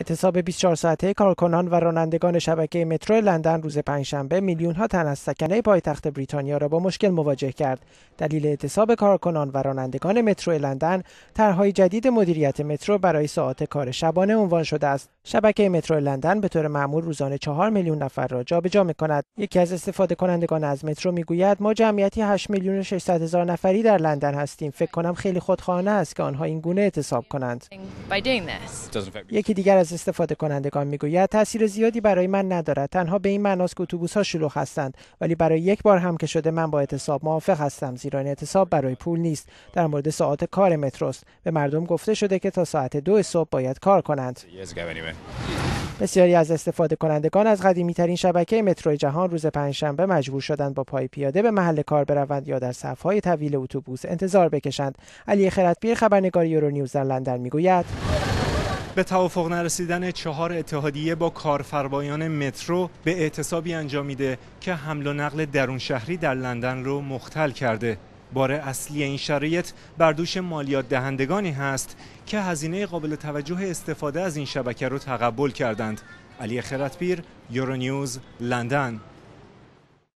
اعتصاب 24 ساعته کارکنان و رانندگان شبکه مترو لندن روز پنجشنبه ها تن از سکنه پایتخت بریتانیا را با مشکل مواجه کرد. دلیل اعتصاب کارکنان و رانندگان مترو لندن طرحهای جدید مدیریت مترو برای ساعات کار شبانه عنوان شده است. شبکه مترو لندن به طور معمول روزانه 4 میلیون نفر را جابجا کند. یکی از استفاده کنندگان از مترو میگوید ما جمعیتی 8 میلیون 600 هزار نفری در لندن هستیم. فکر کنم خیلی خودخواهانه است که آنها این گونه اعتصاب کنند. یکی دیگر از استفاده کنندگان میگوید تاثیر زیادی برای من ندارد تنها به این معناست که اتوبوس ها شلوغ هستند ولی برای یک بار هم که شده من با اعتصاب موافق هستم زیرا این اعتصاب برای پول نیست در مورد ساعات کار متروست به مردم گفته شده که تا ساعت دو صبح باید کار کنند بسیاری از استفاده کنندگان از قدیمی ترین شبکه مترو جهان روز پنجشنبه مجبور شدند با پای پیاده به محل کار بروند یا در های طویل اتوبوس انتظار بکشند علی خردپیر خبرنگار یورو در لندن میگوید به توافق نرسیدن چهار اتحادیه با کارفرمایان مترو به اعتصابی انجامیده که حمل و نقل درون شهری در لندن رو مختل کرده. بار اصلی این شرایط بر دوش مالیات دهندگانی هست که هزینه قابل توجه استفاده از این شبکه رو تقبل کردند. علی یورو یورونیوز، لندن